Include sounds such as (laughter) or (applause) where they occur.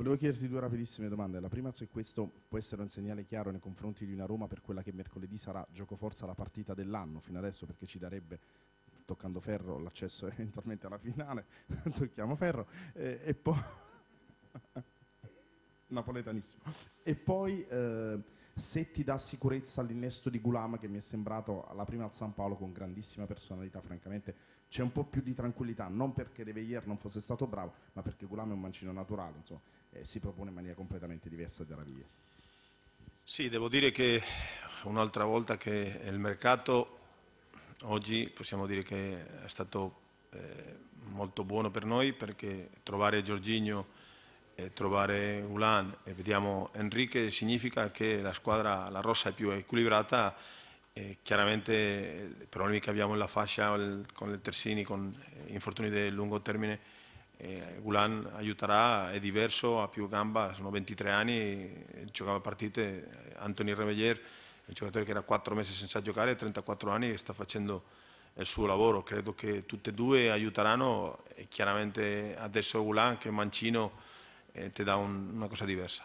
Volevo chiederti due rapidissime domande. La prima se questo può essere un segnale chiaro nei confronti di una Roma per quella che mercoledì sarà giocoforza la partita dell'anno fino adesso perché ci darebbe toccando ferro l'accesso (laughs) eventualmente alla finale, (laughs) tocchiamo ferro eh, e poi (laughs) napoletanissimo. E poi eh, se ti dà sicurezza l'innesto di Gulam che mi è sembrato alla prima al San Paolo con grandissima personalità, francamente c'è un po' più di tranquillità, non perché De Veillier non fosse stato bravo, ma perché Gulam è un mancino naturale, insomma si propone in maniera completamente diversa dalla via. Sì, devo dire che un'altra volta che il mercato oggi possiamo dire che è stato eh, molto buono per noi perché trovare Giorginio e trovare Ulan e vediamo Enrique significa che la squadra, la rossa è più equilibrata e chiaramente i problemi che abbiamo nella fascia con il Tersini, con infortuni di lungo termine eh, Gulan aiuterà, è diverso, ha più gamba, sono 23 anni, giocava partite, Anthony Remelier, il giocatore che era 4 mesi senza giocare, 34 anni e sta facendo il suo lavoro, credo che tutte e due aiuteranno e chiaramente adesso Gulan che Mancino eh, ti dà un, una cosa diversa.